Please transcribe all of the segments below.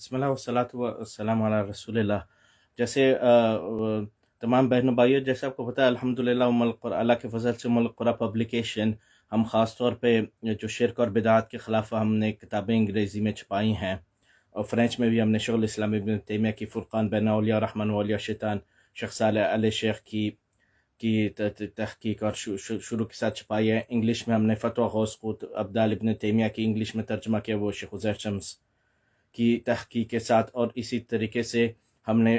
बसमसलाम रसोल्ला जैसे तमाम बहन भाइयों जैसे आपको पता है अलहमदिल्ला अल्लाह के फजल से उमलकुरा पब्लिकेशन हम ख़ास तौर पे जो शिरक और बिदात के ख़िलाफ़ हमने किताबें अंग्रेज़ी में छपाई हैं और फ्रेंच में भी हमने शगल इस्लाम इबन तैमिया की फ़ुरक़ान बैनावलिया रहमान वालिया शैतान शख्साल अल शेख की की तहकीक और शुरू के साथ छपाई है इंग्लिश में हमने फ़तवा गौसकूत अब्दाल इबन तैमिया की इंग्लिश में तर्जमा किया वो शेख उजैर शम्स की तहकीक के साथ और इसी तरीके से हमने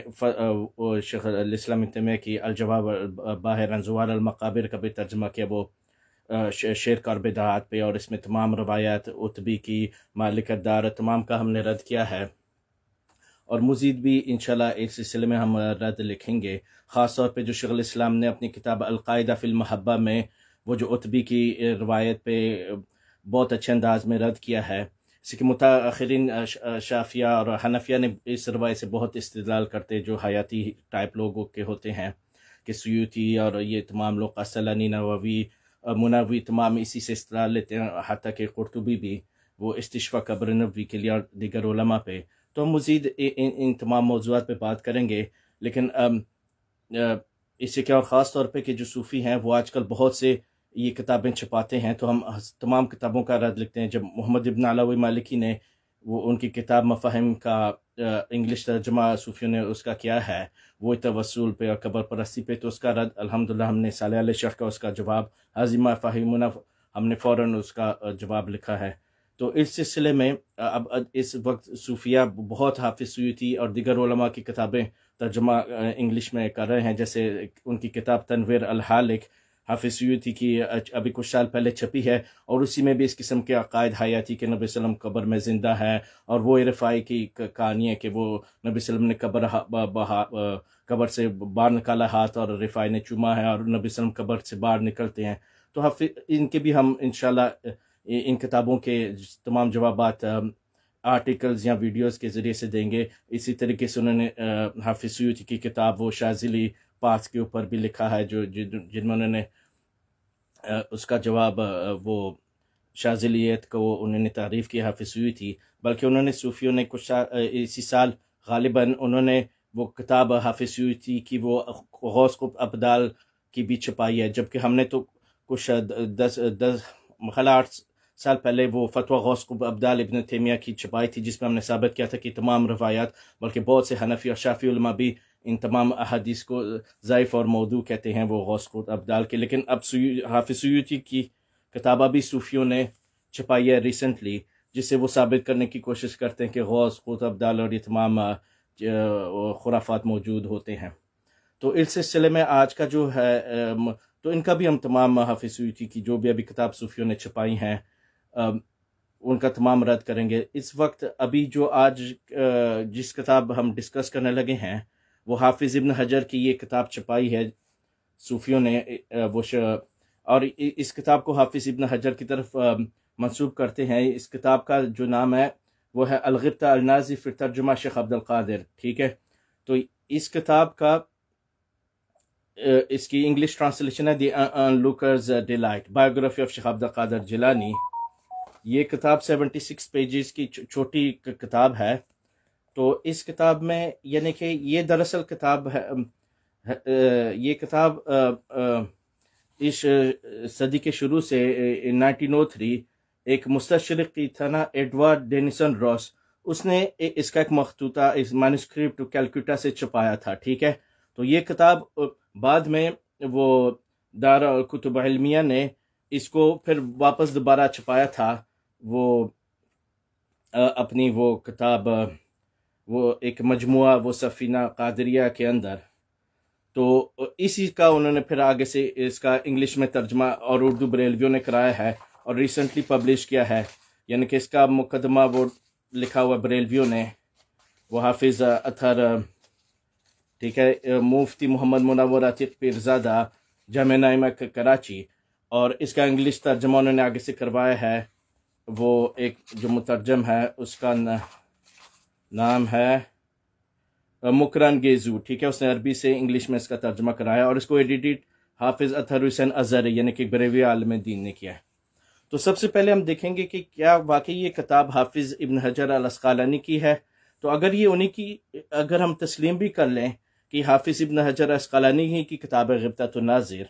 शेख इस्लाम तमिया की अलजवाब बाह रंजवार अलमकाबिर का भी तर्जमा किया वो शेर और पे और इसमें तमाम रवायात उतबी की मालिक दार तमाम का हमने रद्द किया है और मज़ीद भी इन इस सिलसिले में हम रद्द लिखेंगे ख़ास तौर पर जो शेख इस्लाम ने अपनी किताब अलकायदा फ़िल्महबा में वो जो उतबी की रवायत पे बहुत अच्छे अंदाज में रद्द किया है सिकमत आखिरीन शाफिया और हनफिया ने इस रवायत से बहुत इस्तलाल करते जो हयाती टाइप लोगों के होते हैं कि सयूती और ये तमाम लोग असलानी नवावी मुनावी तमाम इसी से इस्तलाल लेते हैं हती कि कुरतुबी भी वो इस्तिशवा कब्र नबी के लिए और दिगर उलमा पे तो हम मज़ीद इन इन तमाम मौजूद पर बात करेंगे लेकिन इससे क्या और ख़ास तौर पर कि जो सूफ़ी हैं वो आजकल बहुत से ये किताबें छिपाते हैं तो हम तमाम किताबों का रद्द लिखते हैं जब मोहम्मद इबन अलावी मालिकी ने वो उनकी किताब मफाहम का इंग्लिश तर्जमा सूफियों ने उसका किया है वो तवसूल पे और कबर परस्ती पे तो उसका रद्द अलहमदिल्ला हमने साल शह का उसका जवाब हाजिमा फ़ाहिमुना हमने फ़ौर उसका जवाब लिखा है तो इस सिलसिले में अब इस वक्त सूफिया बहुत हाफिज हुई थी और दिगर वलमा की किताबें तर्जमा इंग्लिश में कर रहे हैं जैसे उनकी किताब तनवीर अलहालिक हाफिज सयूती की अभी कुछ साल पहले छपी है और उसी में भी इस किस्म के अकायद हयाती के नबी वसम कब्र में ज़िंदा है और वो इरफाई की कहानी है कि वो नबी वसम ने कब्र कब्र से बाहर निकाला हाथ और रिफाई ने चुमा है और नबी वसम कब्र से बाहर निकलते हैं तो हाफि इनके भी हम इन इन किताबों के तमाम जवाब आर्टिकल्स या वीडियोस के ज़रिए से देंगे इसी तरीके से उन्होंने हाफिज सयूती की किताब वो शाजिली पास के ऊपर भी लिखा है जो जिन्होंने उसका जवाब वो शाजिलियत को उन्होंने तारीफ़ की हुई थी बल्कि उन्होंने सूफियों ने कुछ इसी साल गालिबा उन्होंने वो किताब हाफिज हुई थी कि वो गौस को अबदाल की भी छुपाई है जबकि हमने तो कुछ दस दस मखला आठ साल पहले वो फतवा गौस को अब्दाल इबन तैमिया की छपाई थी जिसमें हमने साबित किया था कि तमाम रवायात बल्कि बहुत से हनफी और शाफी उलमा भी इन तमाम अहदीस को ज़ैफ़ और मौदू कहते हैं वो गौस को अब डाल के लेकिन अब हाफि सूती की किताबा भी सूफियों ने छपाई है रिसेंटली जिससे वो साबित करने की कोशिश करते हैं कि गौस खुद अब्दाल और ये तमाम खुराफात मौजूद होते हैं तो इस सिलसिले में आज का जो है तो इनका भी हम तमाम हाफि सयूती की जो भी अभी किताब सूफियों ने छपाई हैं उनका तमाम रद्द करेंगे इस वक्त अभी जो आज जिस किताब हम डिस्कस करने लगे हैं वो हाफिज़ इबन हजर की ये किताब छपाई है सूफियों ने वो और इस किताब को हाफिज़ इबन हजर की तरफ मंसूब करते हैं इस किताब का जो नाम है वो है अलगता अलनाजी फिर तर्जुमा शेख अब्दुल्कर ठीक है तो इस किताब का इसकी इंग्लिश ट्रांसलेशन है the lookers delight biography of शेख अब्दुल्कर जिलानी ये किताब सेवेंटी सिक्स पेजेस की छोटी किताब है तो इस किताब में यानी कि ये दरअसल किताब है ये किताब इस सदी के शुरू से नाइनटीन ओ थ्री एक था ना एडवर्ड डेनिसन रॉस उसने इसका एक मखतूता इस मानस्क्रिप्ट कैलकुटा से छपाया था ठीक है तो ये किताब बाद में वो दारा और कुतुब अलमिया ने इसको फिर वापस दोबारा छपाया था वो अपनी वो किताब वो एक मजमु वो सफ़ीना कादरिया के अंदर तो इसी का उन्होंने फिर आगे से इसका इंग्लिश में तर्जमा और उर्दू बरेलवियों ने कराया है और रिसेंटली पब्लिश किया है यानी कि इसका मुकदमा वो लिखा हुआ बरेलवियों ने वो हाफिज़ अथर ठीक है मुफ्ती मोहम्मद मुनावर आतिक पिरजादा जम नाइमा कराची और इसका इंग्लिश तर्जमा उन्होंने आगे से करवाया है वो एक जो मुतरजम है उसका नाम है मुकरन गेजू ठीक है उसने अरबी से इंग्लिश में इसका तर्जमा कराया और इसको एडिटेड हाफिज़ अतर हुसैन अजहर यानी कि बरेवी आलम दीन ने किया है तो सबसे पहले हम देखेंगे कि क्या वाकई ये किताब हाफिज़ इबन हजर अलस्कालानी की है तो अगर ये उन्हीं की अगर हम तस्लीम भी कर लें कि हाफिज़ इबन हजर अस्कालानी ही की किताब है तो नाजिर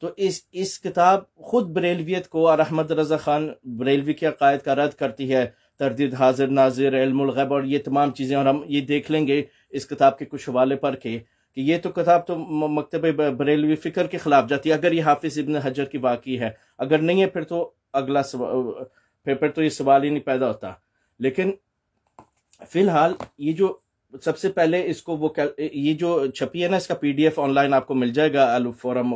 तो इस इस किताब ख़ुद बरेलवियत को और अहमद रज़ा ख़ान बरेलवी के अकायद का रद्द करती है तरदीद हाजिर नाजिर इल्मगैब और ये तमाम चीज़ें और हम ये देख लेंगे इस किताब के कुछ हवाले पर के कि ये तो किताब तो मकतब बरेलवी फ़िक्र के ख़िलाफ़ जाती है अगर ये हाफिज़ इबन हजर की वाक़ी है अगर नहीं है फिर तो अगला फिर फिर तो ये सवाल ही नहीं पैदा होता लेकिन फ़िलहाल ये जो सबसे पहले इसको वो ये जो छपी है ना इसका पीडीएफ ऑनलाइन आपको मिल जाएगा अलू forum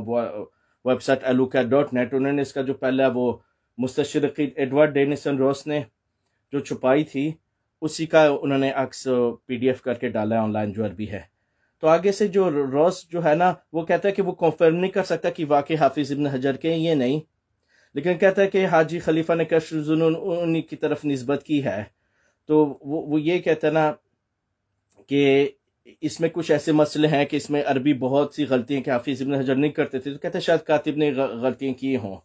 website Alukah dot net उन्होंने इसका जो पहला वो मुस्तरकी एडवर्ड डेनिसन रोस ने जो छुपाई थी उसी का उन्होंने अक्स पीडीएफ करके डाला है ऑनलाइन जो अरबी है तो आगे से जो रॉस जो है ना वो कहता है कि वो कंफर्म नहीं कर सकता कि वाकई हाफिज इब्न हजर के ये नहीं लेकिन कहता है कि हाजी खलीफा ने कश जुनून उन्हीं की तरफ नस्बत की है तो वो वो ये कहता ना कि इसमें कुछ ऐसे मसले हैं कि इसमें अरबी बहुत सी गलतियां कि हाफिज इबन हजर नहीं करते थे तो कहते शायद कातिब ने गलतियां की हों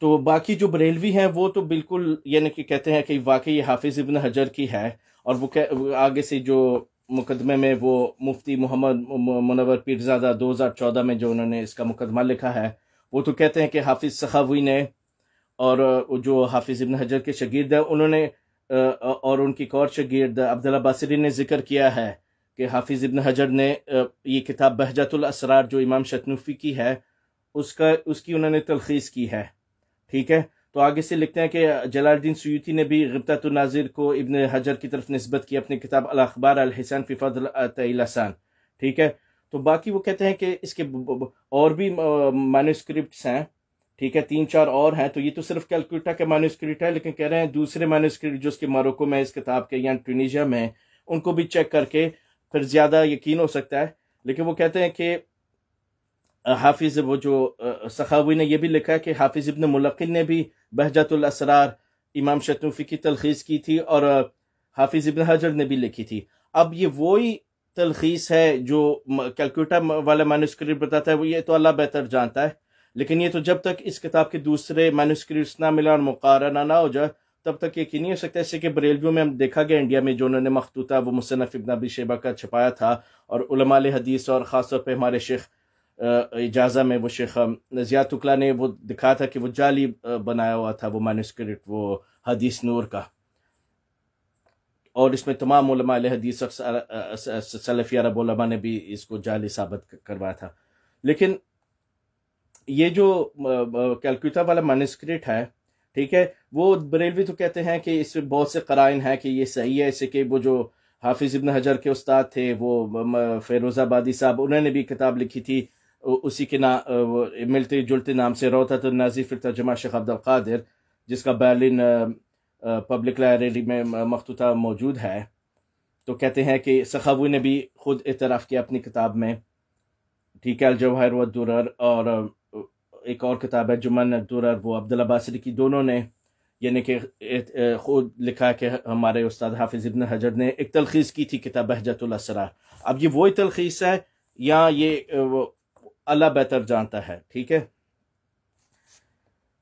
तो बाकी जो बरेलवी हैं वो तो बिल्कुल यानी कि कहते हैं कि वाकई ये हाफिज़ इबन हजर की है और वो कह आगे से जो मुकदमे में वो मुफ्ती मोहम्मद मुनवर पीरजादा 2014 में जो उन्होंने इसका मुकदमा लिखा है वो तो कहते हैं कि हाफिज़ सखावी ने और जो हाफिज़ इबन हजर के शगीर्द हैं उन्होंने और उनकी कौर शगीर्द अब्दुल्ला बासरी ने जिक्र किया है कि हाफिज़ इबन हजर ने ये किताब बहजतुल असरार जो इमाम शतनूफ़ी की है उसका उसकी उन्होंने तलखीज़ की है ठीक है तो आगे से लिखते हैं कि जलालुद्दीन सयूती ने भी नाजिर को इबन हजर की तरफ नस्बत की अपनी किताब अल अखबार अल हसन ठीक है तो बाकी वो कहते हैं कि इसके और भी मानस्क्रिप्ट हैं ठीक है तीन चार और हैं तो ये तो सिर्फ कैलकुटा के मानस्क्रिप्ट है लेकिन कह रहे हैं दूसरे मानस्क्रिप्ट जो उसके मारोको में इस किताब के या ट्यूनिशिया में उनको भी चेक करके फिर ज़्यादा यकीन हो सकता है लेकिन वो कहते हैं कि हाफिज वो जो सखावी ने यह भी लिखा है कि हाफिज इबन मुलकिन ने भी बहजतुल असरार इमाम शतुफी की तलखीज़ की थी और हाफिज इबन हजर ने भी लिखी थी अब ये वही तलखीस है जो कैलकुटा वाला मानुस्क्रिप्ट बताता है वो ये तो अल्लाह बेहतर जानता है लेकिन ये तो जब तक इस किताब के दूसरे मानुस्क्रिप्ट ना मिला और मुकारणा ना हो जाए तब तक ये नहीं हो सकता ऐसे कि बरेलवियों में हम देखा गया इंडिया में जो उन्होंने मखतूता वो मुसनफ़ इबन अबी शेबा का छपाया था और हदीस और ख़ासतौर पर हमारे शेख इजाज़ा में वो शेख नज़ियात ने वो दिखा था कि वो जाली बनाया हुआ था वो मैनुस्क्रिप्ट वो हदीस नूर का और इसमें तमाम हदीस सलफिया रबा ने भी इसको जाली साबित करवाया था लेकिन ये जो कैलकुटा वाला मैनुस्क्रिप्ट है ठीक है वो बरेलवी तो कहते हैं कि इसमें बहुत से कराइन हैं कि ये सही है इसे कि वो जो हाफिज़ इबन हजर के उस्ताद थे वो फेरोज़ाबादी साहब उन्होंने भी किताब लिखी थी उसी के ना मिलते जुलते नाम से रोहत नाजी फिर तर्जमा शेख अब्दुल कादिर जिसका बर्लिन पब्लिक लाइब्रेरी में मखतूता मौजूद है तो कहते हैं कि सखावी ने भी खुद इतराफ़ किया अपनी किताब में ठीक है अलजवाहर व दुरर और एक और किताब है जुमन दुरर वो अब्दुल बासरी की दोनों ने यानी कि खुद लिखा कि हमारे उस्ताद हाफिज इबन हजर ने एक तलखीज़ की थी किताब हजरतुल्सरा अब ये वही तलखीस है या ये अल्लाह बेहतर जानता है ठीक है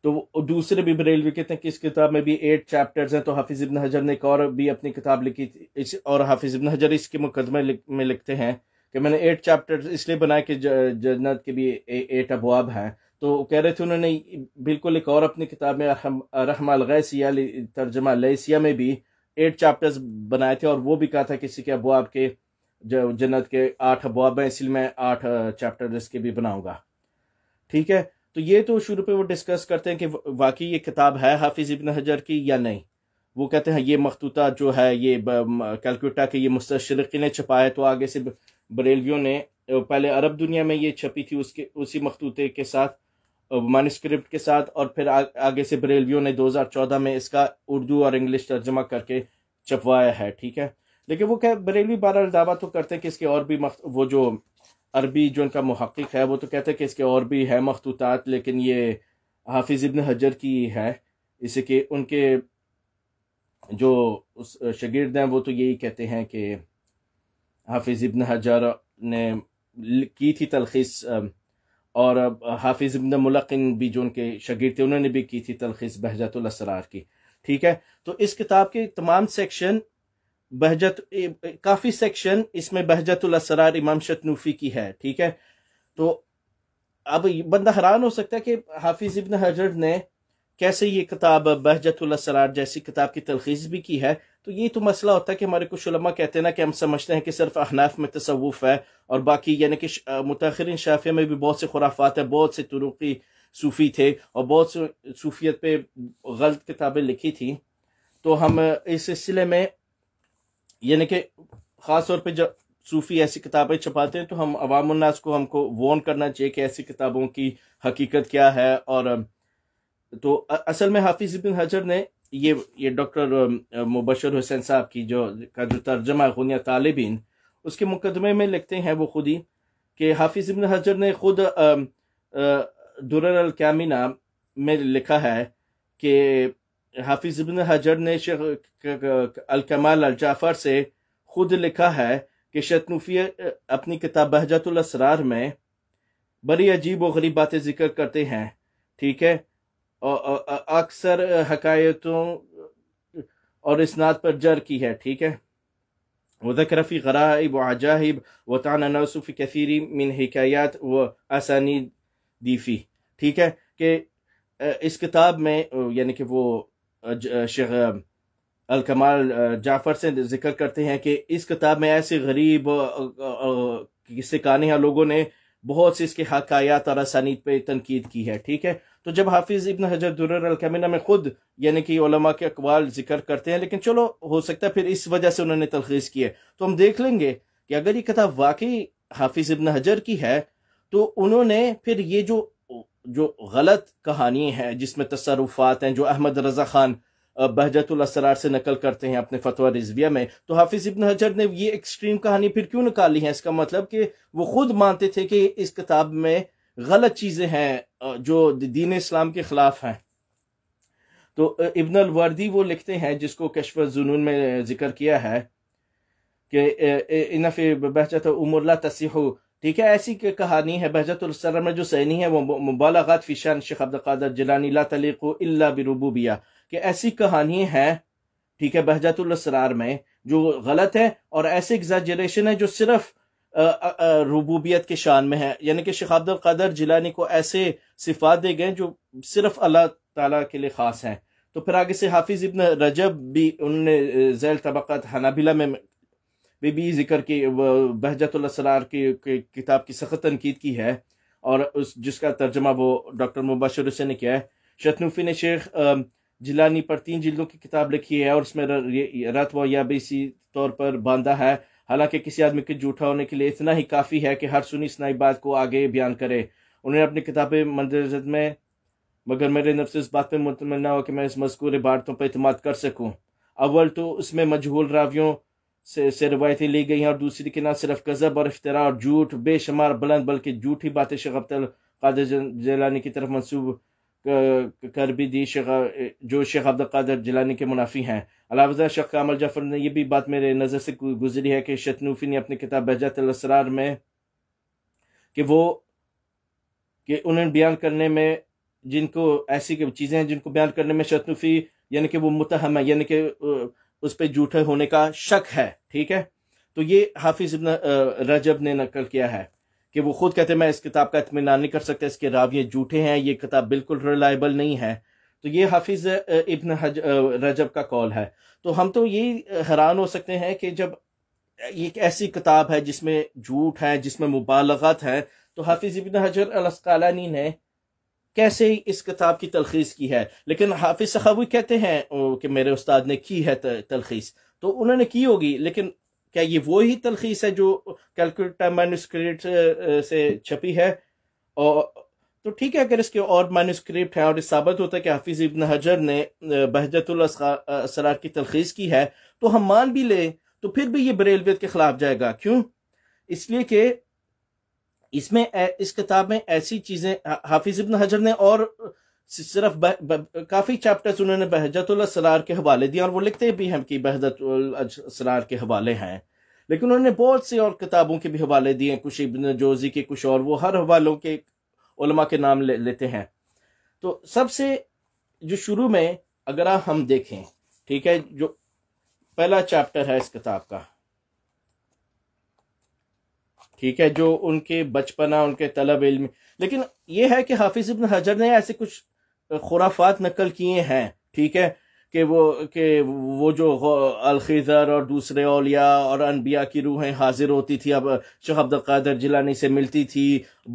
तो दूसरे भी बरेलवी कहते हैं कि इस किताब में भी एट चैप्टर्स हैं तो हाफिज इब्न हजर ने एक और भी अपनी किताब लिखी इस और हाफिज इब्न हजर इसके मुकदमे में लिखते हैं कि मैंने एट चैप्टर्स इसलिए बनाए कि जन्नत के भी ए, एट अबवाब हैं तो कह रहे थे उन्होंने बिल्कुल एक और अपनी किताब में रहमा गैसिया तर्जमा लेसिया में भी एट चैप्टर्स बनाए थे और वो भी कहा था किसी के अबवाब के जो जन्नत के आठ अबाब हैं इसलिए मैं आठ चैप्टर इसके भी बनाऊंगा ठीक है तो ये तो शुरू पे वो डिस्कस करते हैं कि वाकई ये किताब है हाफिज़ इबन हजर की या नहीं वो कहते हैं ये मखतूता जो है ये कैलकुटा के ये मुस्तरकी ने छपाया तो आगे से बरेलवियों ने पहले अरब दुनिया में ये छपी थी उसके उसी मखतूते के साथ मानस्क्रिप्ट के साथ और फिर आ, आगे से बरेलवियों ने 2014 में इसका उर्दू और इंग्लिश तर्जमा करके छपवाया है ठीक है लेकिन वो कह बरेलवी बार दावा तो करते हैं कि इसके और भी मख, वो जो अरबी जो इनका महक्क़ है वो तो कहते हैं कि इसके और भी है मखतूतात लेकिन ये हाफिज़ इबन हजर की है इसे कि उनके जो उस शगिर्द हैं वो तो यही कहते हैं कि हाफिज़ इबन हजर ने की थी तलखीस और हाफिज़ इबन मुलिन भी जो उनके शगिर थे उन्होंने भी की थी तलखीस बहजतुलसरार की ठीक है तो इस किताब के तमाम सेक्शन बहजत काफी सेक्शन इसमें बहजतुल असरार इमाम शतनूफी की है ठीक है तो अब बंदा हैरान हो सकता है कि हाफिज इबन हजर ने कैसे ये किताब बहजतुल असरार जैसी किताब की तलखीज़ भी की है तो ये तो मसला होता है कि हमारे कुछ उलमा कहते हैं ना कि हम समझते हैं कि सिर्फ अहनाफ में तसवुफ है और बाकी यानी कि मुतखरीन शाफिया में भी बहुत से खुराफात है बहुत से तुरुकी सूफ़ी थे और बहुत से सूफियत पे गलत किताबें लिखी थी तो हम इस सिलसिले में यानी कि ख़ास तौर पे जब सूफ़ी ऐसी किताबें छपाते हैं तो हम अवामनास को हमको वॉर्न करना चाहिए कि ऐसी किताबों की हकीकत क्या है और तो असल में हाफिज बिन हजर ने ये ये डॉक्टर मुबशर हुसैन साहब की जो का जो तर्जमा गुनिया तालबिन उसके मुकदमे में लिखते हैं वो खुद ही कि हाफिज इबिन हजर ने खुद दुरर अल में लिखा है कि हाफिज इबन हजर ने शेख अलकमाल अलजाफर से खुद लिखा है कि शतनूफी अपनी किताब बहजतुलसरार में बड़ी अजीब व गरीब बातें जिक्र करते हैं ठीक है अक्सर हकायतों और इसनाद पर जर की है ठीक है वजक्र फ़ी गराइब व अजाहिब व तानसफ़ी कसरी मिन हकायात व आसानी दीफ़ी ठीक है कि इस किताब में यानी कि वो शेख अलकमाल जाफर से जिक्र करते हैं कि इस किताब में ऐसे गरीब किस्से कहानी लोगों ने बहुत से इसके हकयात और असानीत पर तनकीद की है ठीक है तो जब हाफिज़ इबन हजर दुरकमिना में ख़ुद यानी कि ओलमा के अकवाल जिक्र करते हैं लेकिन चलो हो सकता है फिर इस वजह से उन्होंने तलखीज़ की है तो हम देख लेंगे कि अगर ये किताब वाकई हाफिज़ इबन हजर की है तो उन्होंने फिर ये जो जो गलत कहानी है जिसमें तसरुफात हैं जो अहमद रजा खान बहजतुलसरार से नकल करते हैं अपने फतवा रिजविया में तो हाफिज इबन हजर ने ये एक्सट्रीम कहानी फिर क्यों निकाली है इसका मतलब कि वो खुद मानते थे कि इस किताब में गलत चीज़ें हैं जो दीन इस्लाम के ख़िलाफ़ हैं तो इबन अलवर्दी वो लिखते हैं जिसको कशफ जुनून में जिक्र किया है कि इनफ़ बहजत उमरला तसीह ठीक है ऐसी कहानी है बहजतुलसलम में जो सैनी है वो मुबालगत फ़िशान शेख अब्दुल्कर जलानी ला तलीक़ो अल्ला बिरबूबिया कि ऐसी कहानी है ठीक है बहजतुलसरार में जो गलत है और ऐसे एग्जाजरेशन है जो सिर्फ रबूबियत के शान में है यानी कि शेख अब्दुल्कर जिलानी को ऐसे सिफात दे गए जो सिर्फ अल्लाह ताला के लिए ख़ास हैं तो फिर आगे से हाफिज़ इबन रजब भी उन्होंने जैल तबक़त हनाबिला में बेबी जिक्र के बहजतुल्लसरार की किताब की सख्त तनकीद की है और उस जिसका तर्जमा वो डॉक्टर मुबाशर हुसैन ने किया है शतनूफी ने शेख जिलानी पर तीन जिल्दों की किताब लिखी है और उसमें रत व याबीसी तौर पर बांधा है हालांकि किसी आदमी के जूठा होने के लिए इतना ही काफ़ी है कि हर सुनी सुनाई बात को आगे बयान करे उन्होंने अपनी किताबें मंदिर में मगर मेरे नफ्स इस बात पर मुतमना हो कि मैं इस मजकूर इबारतों पर अतमाद कर सकूँ अव्वल तो उसमें मजहूल रावियों से, से रवायतें ली गई हैं और दूसरी के ना सिर्फ गज़ब और अफ्तरा और झूठ बेशुमार बुलंद बल्कि झूठी बातें शेख अब्दुल कादर जलानी की तरफ मंसूब कर भी दी शेख जो शेख अब्दुल कादर जलानी के मुनाफी हैं अलावजा शेख कामल जाफर ने यह भी बात मेरे नज़र से गुजरी है कि शतनूफी ने अपनी किताब बहजत असरार में कि वो कि उन्हें बयान करने में जिनको ऐसी चीज़ें हैं जिनको बयान करने में शतनूफी यानी कि वो मुतहम है यानी कि उस पर जूठे होने का शक है ठीक है तो ये हाफिज इब्न रजब ने नकल किया है कि वो खुद कहते हैं मैं इस किताब का इतमान नहीं कर सकता इसके रावी जूठे हैं ये किताब बिल्कुल रिलायबल नहीं है तो ये हाफिज इबन रजब का कॉल है तो हम तो ये हैरान हो सकते हैं कि जब एक ऐसी किताब है जिसमें झूठ है जिसमें मुबालगत है तो हाफिज इबन हजर अलस्कालानी ने कैसे इस किताब की तलखीस की है लेकिन हाफिज सखावी कहते हैं कि मेरे उस्ताद ने की है तलखीस तो उन्होंने की होगी लेकिन क्या ये वो ही तलखीस है जो कैलकुलेटर मैनुस्क्रिप्ट से छपी है और तो ठीक है अगर इसके और मैनुस्क्रिप्ट है और साबित होता है कि हाफिज इबन हजर ने बहजतुलसरार की तलखीस की है तो हम मान भी लें तो फिर भी ये बरेलवियत के खिलाफ जाएगा क्यों इसलिए कि इसमें इस किताब में ऐसी चीजें हाफिज इब्न हजर ने और सिर्फ बह, बह, काफी चैप्टर्स उन्होंने बहजतुल असरार के हवाले दिए और वो लिखते भी हैं कि बहजतुल असरार के हवाले हैं लेकिन उन्होंने बहुत सी और किताबों के भी हवाले दिए कुछ इब्न जोजी के कुछ और वो हर हवालों के उलमा के नाम ले, लेते हैं तो सबसे जो शुरू में अगर हम देखें ठीक है जो पहला चैप्टर है इस किताब का ठीक है जो उनके बचपना उनके तलब इल्म लेकिन ये है कि हाफिज इब्न हजर ने ऐसे कुछ खुराफात नकल किए हैं ठीक है कि वो कि वो जो अलखीजर और दूसरे अलिया और अनबिया की रूहें हाजिर होती थी अब शाह अब्दुल्कर जिलानी से मिलती थी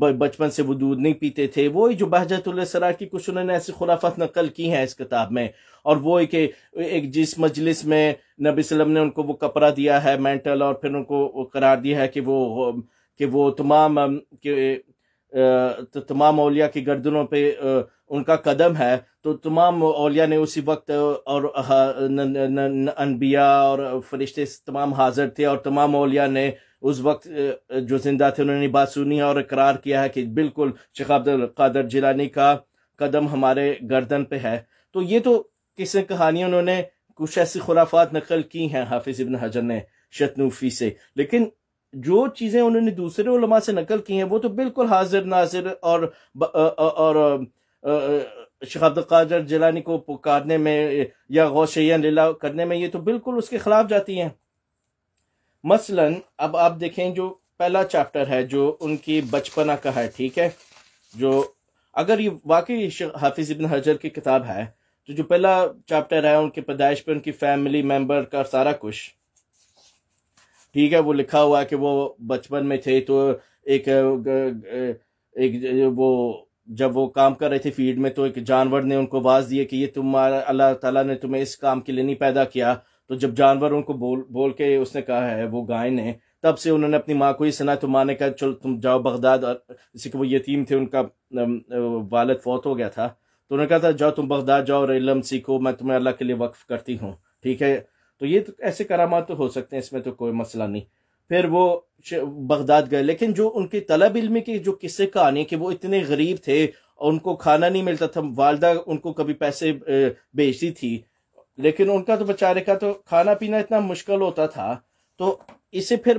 बचपन से वो दूध नहीं पीते थे वही जो बहजतुल्सरा की कुछ उन्होंने ऐसी खुलाफत नकल की हैं इस किताब में और वो एक एक जिस मजलिस में नबी वसल्लम ने उनको वो कपड़ा दिया है मेंटल और फिर उनको करार दिया है कि वो कि वो तमाम के तमाम ओलिया की गर्दनों पर उनका कदम है तो तमाम अलिया ने उसी वक्त और अनबिया और फरिश्ते तमाम हाजिर थे और तमाम अलिया ने उस वक्त जो जिंदा थे उन्होंने बात सुनी और करार किया है कि बिल्कुल शेख जिलानी का कदम हमारे गर्दन पे है तो ये तो किसी कहानी उन्होंने कुछ ऐसी खुराफात नकल की हैं हाफिज इबन हजर ने शतनूफी से लेकिन जो चीज़ें उन्होंने दूसरे उलमा से नकल की हैं वो तो बिल्कुल हाजिर नाजिर और और, और, और शेख अब्दुल कादर जिलानी को पुकारने में या गौशन लीला करने में ये तो बिल्कुल उसके खिलाफ जाती हैं मसलन अब आप देखें जो पहला चैप्टर है जो उनकी बचपना का है ठीक है जो अगर ये वाकई हाफिज इबन हजर की किताब है तो जो पहला चैप्टर है उनके पैदाइश पर उनकी फैमिली मेम्बर का सारा कुछ ठीक है वो लिखा हुआ है कि वो बचपन में थे तो एक एक वो जब वो काम कर रहे थे फील्ड में तो एक जानवर ने उनको आवाज़ दिए कि ये तुम्हारा अल्लाह ताला ने तुम्हें इस काम के लिए नहीं पैदा किया तो जब जानवर उनको बोल बोल के उसने कहा है वो गाय ने तब से उन्होंने अपनी माँ को ही सुना तो माँ ने कहा चलो तुम जाओ बगदाद और जैसे वो यतीम थे उनका वालद फौत हो गया था तो उन्होंने कहा था जाओ तुम बगदाद जाओ और इलम सीखो मैं तुम्हें अल्लाह के लिए वक्फ करती हूँ ठीक है तो ये तो ऐसे करामात तो हो सकते हैं इसमें तो कोई मसला नहीं फिर वो बगदाद गए लेकिन जो उनके तलब इलमी के जो किस्से कहानी के वो इतने गरीब थे उनको खाना नहीं मिलता था वालदा उनको कभी पैसे बेचती थी लेकिन उनका तो बेचारे का तो खाना पीना इतना मुश्किल होता था तो इसे फिर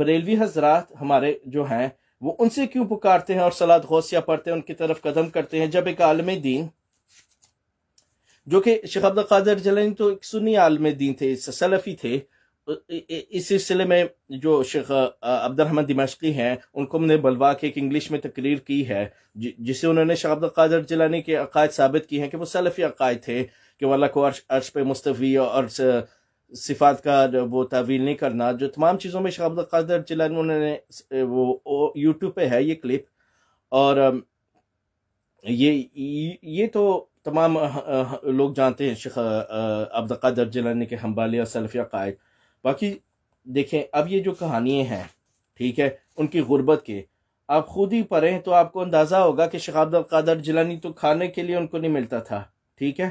बरेलवी हजरात हमारे जो हैं वो उनसे क्यों पुकारते हैं और सलाद गौसिया पढ़ते हैं उनकी तरफ कदम करते हैं जब एक आलम दीन जो कि शेख अब्द कादर जलन तो एक सुन्नी आलम दीन थे सलफ़ी थे इस सिलसिले में जो शेख अब्दुलरहमान दिमाशकी हैं उनको हमने बलवा के एक इंग्लिश में तकरीर की है जिसे उन्होंने शेख अब्दुल कादर जिलानी के अकायद साबित किए हैं कि वो सलफ़ी अकायद थे कि वाला को अर्श अर्श पे मुस्तफ़ी और सिफात का वो तवील नहीं करना जो तमाम चीज़ों में शेख अब्दुल कादर जिलानी उन्होंने वो यूट्यूब पे है ये क्लिप और ये ये तो तमाम लोग जानते हैं शेख अब्दुल कादर जिलानी के हम्बाली और सलफ़ी अकायद बाकी देखें अब ये जो कहानी हैं ठीक है उनकी गुर्बत के आप खुद ही पढ़ें तो आपको अंदाज़ा होगा कि शेख कादर जिलानी तो खाने के लिए उनको नहीं मिलता था ठीक है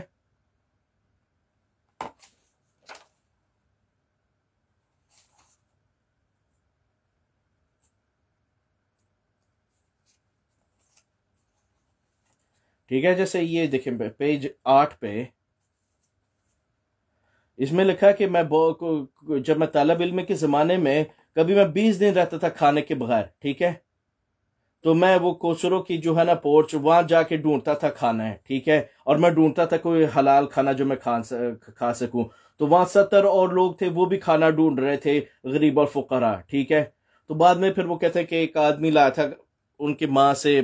ठीक है जैसे ये देखें पेज आठ पे इसमें लिखा कि मैं जब मैं तालब इलम के ज़माने में कभी मैं बीस दिन रहता था खाने के बगैर ठीक है तो मैं वो कोचरों की जो है ना पोर्च वहां जाके ढूंढता था खाना है ठीक है और मैं ढूंढता था कोई हलाल खाना जो मैं खा खा सकूं तो वहां सत्तर और लोग थे वो भी खाना ढूंढ रहे थे गरीब और फकरा ठीक है तो बाद में फिर वो कहते हैं कि एक आदमी लाया था उनकी माँ से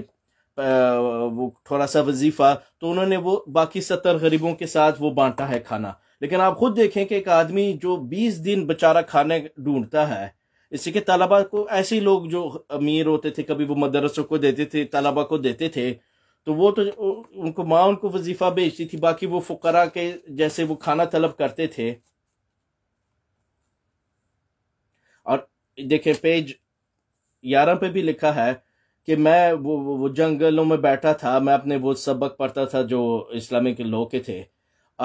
वो थोड़ा सा वजीफा तो उन्होंने वो बाकी सत्तर गरीबों के साथ वो बांटा है खाना लेकिन आप खुद देखें कि एक आदमी जो बीस दिन बेचारा खाने ढूंढता है इससे कि तलबा को ऐसे लोग जो अमीर होते थे कभी वो मदरसों को देते थे तलबा को देते थे तो वो तो उनको माँ उनको वजीफा भेजती थी बाकी वो फकरा के जैसे वो खाना तलब करते थे और देखे पेज ग्यारह पे भी लिखा है कि मैं वो वो जंगलों में बैठा था मैं अपने वो सबक पढ़ता था जो इस्लामिक लोग के थे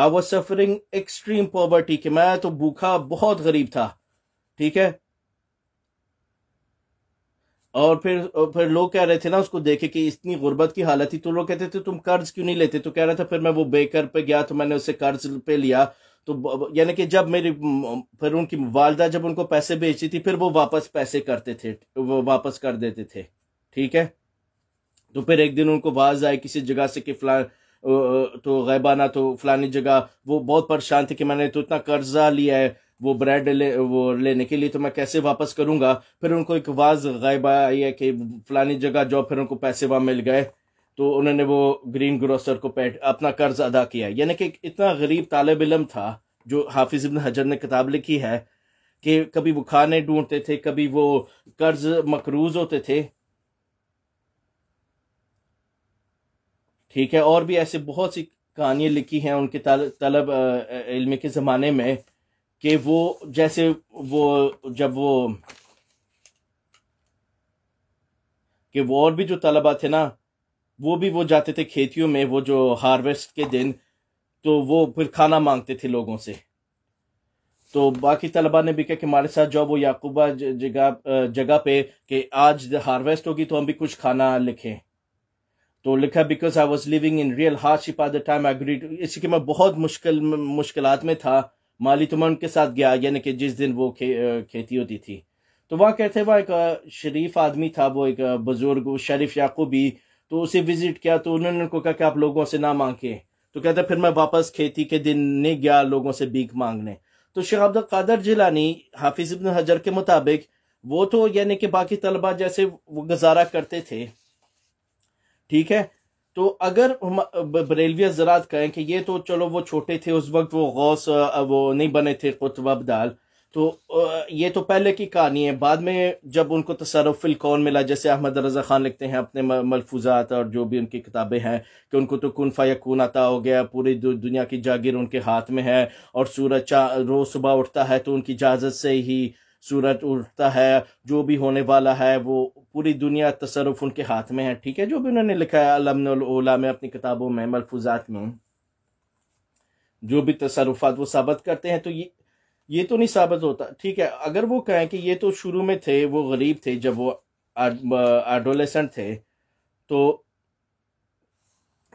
I was suffering extreme poverty कि मैं तो भूखा बहुत गरीब था ठीक है और फिर फिर लोग कह रहे थे ना उसको देखे कि इतनी गुर्बत की हालत थी तो लोग कहते थे तुम कर्ज क्यों नहीं लेते तो कह रहा था फिर मैं वो बेकर पे गया तो मैंने उससे कर्ज पे लिया तो यानी कि जब मेरी फिर उनकी वालदा जब उनको पैसे भेजती थी फिर वो वापस पैसे करते थे वो वापस कर देते थे ठीक है तो फिर एक दिन उनको आवाज आई किसी जगह से कि फला तो गैबाना तो फलानी जगह वो बहुत परेशान थे कि मैंने तो इतना कर्जा लिया है वो ब्रेड ले वो लेने के लिए तो मैं कैसे वापस करूंगा फिर उनको एक वाज गायब आई है कि फलानी जगह जो फिर उनको पैसे वहां मिल गए तो उन्होंने वो ग्रीन ग्रोसर को पैट अपना कर्ज अदा किया यानी कि इतना गरीब तालब इलम था जो हाफिज इबन हजर ने किताब लिखी है कि कभी वो खाने ढूंढते थे कभी वो कर्ज मकरूज होते थे ठीक है और भी ऐसे बहुत सी कहानियाँ लिखी हैं उनके तलब इल्म के ज़माने में कि वो जैसे वो जब वो कि वो और भी जो तलबा थे ना वो भी वो जाते थे खेतियों में वो जो हार्वेस्ट के दिन तो वो फिर खाना मांगते थे लोगों से तो बाकी तलबा ने भी कहा कि हमारे साथ जाओ वो याकूबा जगह जगह पे कि आज हार्वेस्ट होगी तो हम भी कुछ खाना लिखें तो लिखा because I was living in real hardship at the time I इसी के मैं बहुत मुश्किल मुश्किल में था माली तो मैं उनके साथ गया यानी कि जिस दिन वो खे, खेती होती थी तो वहाँ कहते वहाँ एक शरीफ आदमी था वो एक बुजुर्ग शरीफ याकूबी तो उसे विजिट किया तो उन्होंने उनको कहा कि आप लोगों से ना मांगे तो कहते फिर मैं वापस खेती के दिन नहीं गया लोगों से बीक मांगने तो शेख अब्दुल कादर जिलानी हाफिज इब्न हजर के मुताबिक वो तो यानी कि बाकी तलबा जैसे वो गुजारा करते थे ठीक है तो अगर हम बरेलविया ज़रात कहें कि ये तो चलो वो छोटे थे उस वक्त वो गौस वो नहीं बने थे कुतब अब्दाल तो ये तो पहले की कहानी है बाद में जब उनको तसरफिल कौन मिला जैसे अहमद रजा खान लिखते हैं अपने मलफूजात और जो भी उनकी किताबें हैं कि उनको तो कन फ़ायकून आता हो गया पूरी दुनिया की जागीर उनके हाथ में है और सूरज रोज़ सुबह उठता है तो उनकी इजाज़त से ही सूरज उठता है जो भी होने वाला है वो पूरी दुनिया तसरफ उनके हाथ में है ठीक है जो भी उन्होंने लिखा है अलमनोला में अपनी किताबों में मलफूजात में जो भी तसरफात वो साबित करते हैं तो ये ये तो नहीं साबित होता ठीक है अगर वो कहें कि ये तो शुरू में थे वो गरीब थे जब वो एडोलेसेंट थे तो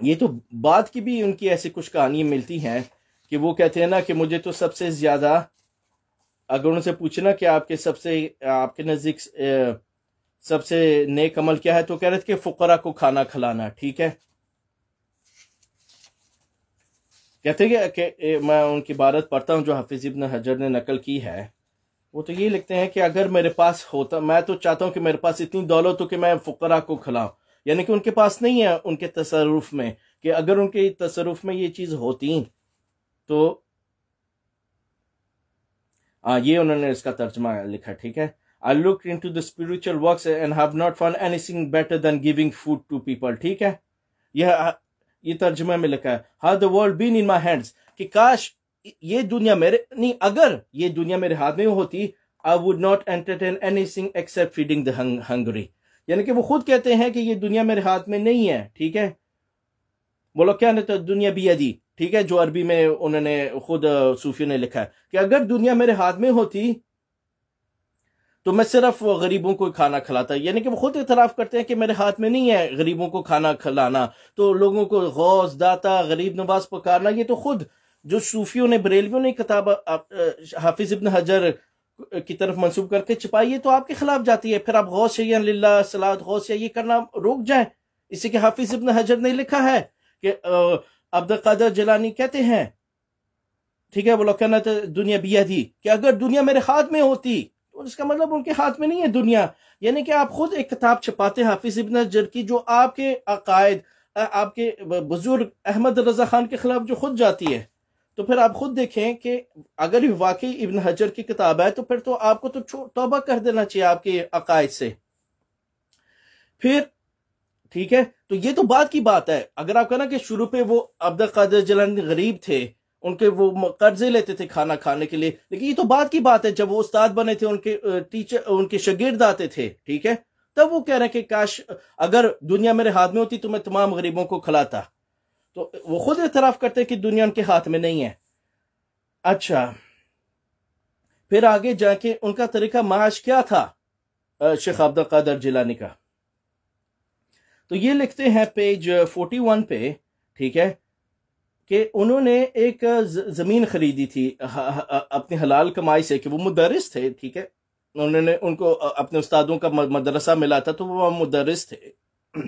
ये तो बाद की भी उनकी ऐसी कुछ कहानियां मिलती हैं कि वो कहते हैं ना कि मुझे तो सबसे ज़्यादा अगर उनसे पूछना कि आपके सबसे आपके नज़दीक सबसे नेक अमल क्या है तो कह रहे थे कि को खाना खिलाना ठीक है कहते हैं कि मैं उनकी इबारत पढ़ता हूँ जो हाफिज़ इबन हजर ने नकल की है वो तो ये लिखते हैं कि अगर मेरे पास होता मैं तो चाहता हूँ कि मेरे पास इतनी दौलत हो कि मैं फ़करा को खिलाऊँ यानी कि उनके पास नहीं है उनके तसरुफ में कि अगर उनके तसरुफ में ये चीज़ होती तो हाँ, ये उन्होंने इसका तर्जमा लिखा ठीक है I looked into the spiritual works and have not found anything better than giving food to people. ठीक है यह ये तर्जमा में लिखा है how the world been in my hands कि काश ये दुनिया मेरे नहीं अगर ये दुनिया मेरे हाथ में होती I would not entertain anything except feeding the hungry यानी कि वो खुद कहते हैं कि ये दुनिया मेरे हाथ में नहीं है ठीक है बोलो क्या नहीं तो दुनिया भी यदि ठीक है जो अरबी में उन्होंने खुद सूफियों ने लिखा है कि अगर दुनिया मेरे हाथ में होती तो मैं सिर्फ गरीबों को खाना खिलाता यानी कि वो खुद इतराफ करते हैं कि मेरे हाथ में नहीं है गरीबों को खाना खिलाना तो लोगों को गौस दाता गरीब नवाज पकारना ये तो खुद जो सूफियों ने बरेलवियों ने किताब हाफिज इब्न हजर की तरफ मंसूब करके छिपाई है तो आपके खिलाफ जाती है फिर आप गौस लिल्ला सलाद गौस ये करना रोक जाए इसे कि हाफिज इब्न हजर ने लिखा है कि अब्दुल कदर जलानी कहते हैं ठीक है बोलो कहना तो दुनिया बिया थी कि अगर दुनिया मेरे हाथ में होती तो इसका मतलब उनके हाथ में नहीं है दुनिया यानी कि आप खुद एक किताब छपाते हैं हाफिज इबन जर की जो आपके अकायद आपके बुजुर्ग अहमद रजा खान के खिलाफ जो खुद जाती है तो फिर आप खुद देखें कि अगर वाकई इबन हजर की किताब है तो फिर तो आपको तो तोबा कर देना चाहिए आपके अकायद से फिर ठीक है तो ये तो बात की बात है अगर आप कहना कि शुरू पे वो अब्दुल कादिर जलन गरीब थे उनके वो कर्जे लेते थे खाना खाने के लिए लेकिन ये तो बात की बात है जब वो उस्ताद बने थे उनके टीचर उनके शगिर्द आते थे ठीक है तब वो कह रहे हैं कि काश अगर दुनिया मेरे हाथ में होती तो मैं तमाम गरीबों को खिलाता तो वो खुद एतराफ करते कि दुनिया उनके हाथ में नहीं है अच्छा फिर आगे जाके उनका तरीका माश क्या था शेख अब्दुल कादर जिलानी का तो ये लिखते हैं पेज फोर्टी वन पे ठीक है कि उन्होंने एक ज़मीन ख़रीदी थी अपनी हलाल कमाई से कि वो मुदरस थे ठीक है उन्होंने उनको अपने उस्तादों का मदरसा मिला था तो वो मुदरस थे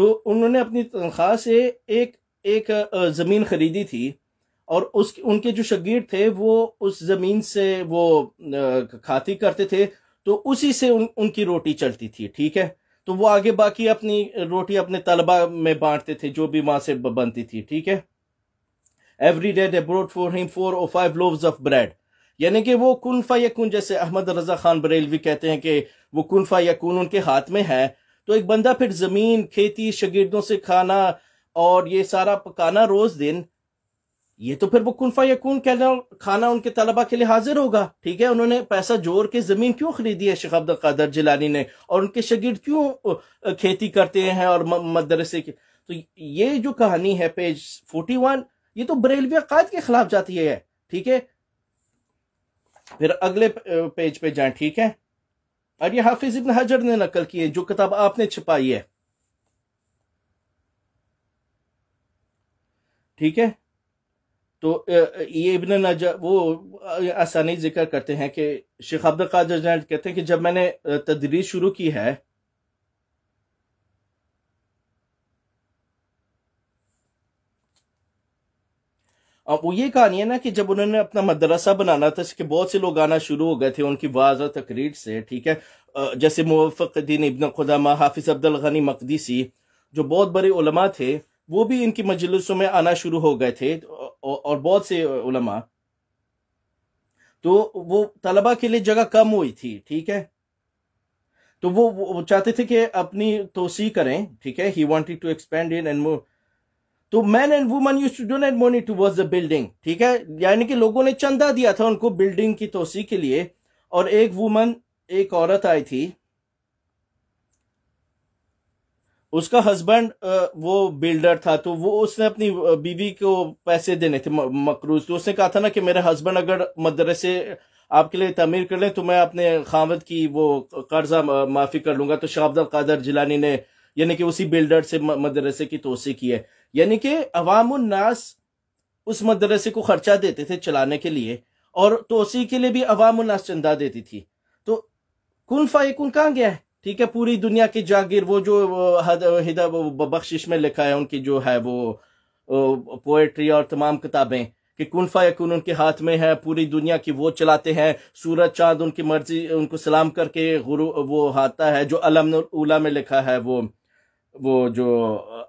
तो उन्होंने अपनी तनख्वाह से एक एक ज़मीन ख़रीदी थी और उस उनके जो शगीर थे वो उस ज़मीन से वो खाती करते थे तो उसी से उन, उनकी रोटी चलती थी ठीक है तो वो आगे बाकी अपनी रोटी अपने तलबा में बांटते थे जो भी वहां से बनती थी ठीक है every day they brought for him four or five loaves of bread यानी कि वो कुनफा यकुन जैसे अहमद रजा खान बरेलवी कहते हैं कि वो कुनफा यकुन उनके हाथ में है तो एक बंदा फिर जमीन खेती शगिर्दों से खाना और ये सारा पकाना रोज दिन ये तो फिर वो कुनफा यकून कहना खाना उनके तलबा के लिए हाजिर होगा ठीक है उन्होंने पैसा जोर के जमीन क्यों खरीदी है शेख अब्दुल कादर जिलानी ने और उनके शगीर क्यों खेती करते हैं और मदरसे की तो ये जो कहानी है पेज फोर्टी वन ये तो बरेलवी अकायद के खिलाफ जाती है ठीक है फिर अगले पेज पे जाए ठीक है और ये हाफिज इबन हजर ने नकल की है जो किताब आपने छिपाई है ठीक है तो ये इबन नजा वो आसानी जिक्र करते हैं कि शेख अब्द कादर जैन कहते हैं कि जब मैंने तदरीज शुरू की है और वो ये कहानी है ना कि जब उन्होंने अपना मदरसा बनाना था इसके बहुत से लोग आना शुरू हो गए थे उनकी वाज और तकरीर से ठीक है जैसे मुफ्फदीन इबन खुदामा हाफिज अब्दुल गनी मकदीसी जो बहुत बड़े उलमा थे वो भी इनकी मजलिसों में आना शुरू हो गए थे और बहुत से उलमा तो वो तलबा के लिए जगह कम हुई थी ठीक है तो वो, वो चाहते थे कि अपनी तोसी करें ठीक है he wanted to expend in and more तो man and woman use to donate to was the building ठीक है यानी कि लोगों ने चंदा दिया था उनको बिल्डिंग की तोसी के लिए और एक वुमन एक औरत आई थी उसका हस्बैंड वो बिल्डर था तो वो उसने अपनी बीवी को पैसे देने थे मकरूज तो उसने कहा था ना कि मेरे हस्बैंड अगर मदरसे आपके लिए तमीर कर लें तो मैं अपने खामद की वो कर्जा माफी कर लूंगा तो शाहब्दल कादर जिलानी ने यानी कि उसी बिल्डर से मदरसे की तोसी की है यानी कि अवामनास उस मदरसे को खर्चा देते थे चलाने के लिए और तोसी के लिए भी अवामनास चंदा देती थी तो कन फाइकुन कहाँ गया है ठीक है पूरी दुनिया की जागीर वो जो हिदा बख्शिश में लिखा है उनकी जो है वो पोएट्री और तमाम किताबें कि कुनफा यकुन उनके हाथ में है पूरी दुनिया की वो चलाते हैं सूरज चांद उनकी मर्जी उनको सलाम करके गुरु वो आता है जो अलम उला में लिखा है वो वो जो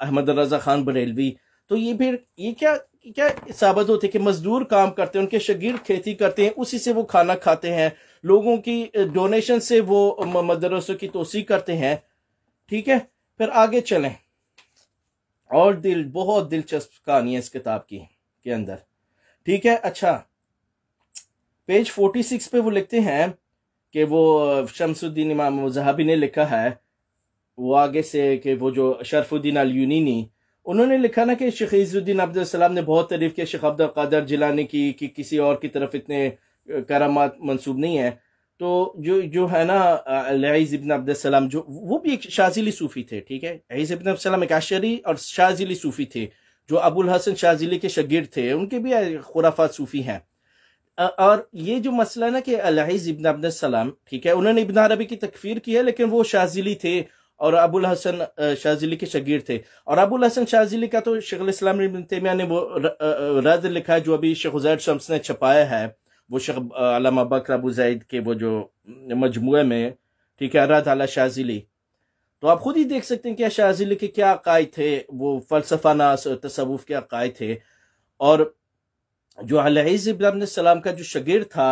अहमद रजा खान बरेलवी तो ये फिर ये क्या क्या साबित होते कि मजदूर काम करते हैं उनके शगीर खेती करते हैं उसी से वो खाना खाते हैं लोगों की डोनेशन से वो मदरसों की तोसी करते हैं ठीक है फिर आगे चलें और दिल बहुत दिलचस्प कहानी है इस किताब की के अंदर ठीक है अच्छा पेज फोर्टी सिक्स पे वो लिखते हैं कि वो शमसुद्दीन इमाम जहाबी ने लिखा है वो आगे से कि वो जो शरफुद्दीन अल यूनिनी उन्होंने लिखा ना कि शेख इजुद्दीन सलाम ने बहुत तारीफ किया शेख अब्दुल कादर जिलानी की कि किसी और की तरफ इतने करामात मंसूब नहीं है तो जो जो है ना लईज़ इबन अब्दुलसलम जो वो भी एक शाजिली सूफ़ी थे ठीक है लईज़ इबन अब्दुलसलम एक आशरी और शाजिली सूफ़ी थे जो अबुल हसन शाजिली के शगिर थे उनके भी खुराफात सूफ़ी हैं और ये जो मसला है ना कि लईज़ इबन अब्दुलसलम ठीक है उन्होंने इबन अरबी की तकफीर की है लेकिन वो शाजिली थे और अबुल हसन शाहजिली के शगीर थे और अबुल हसन शाहजिली का तो शेख इस्लाम ने वो रद्द लिखा है जो अभी शेख शम्स ने छपाया है वो शेख अलामा बकर अबू जैद के वो जो मजमू में ठीक है अर्रा तला शाजिली तो आप ख़ुद ही देख सकते हैं कि शाहजिली के क्या अकाय थे वो फ़लसफाना तसवुफ़ के अकाय थे और जो अलाज़ सलाम का जो शगीर था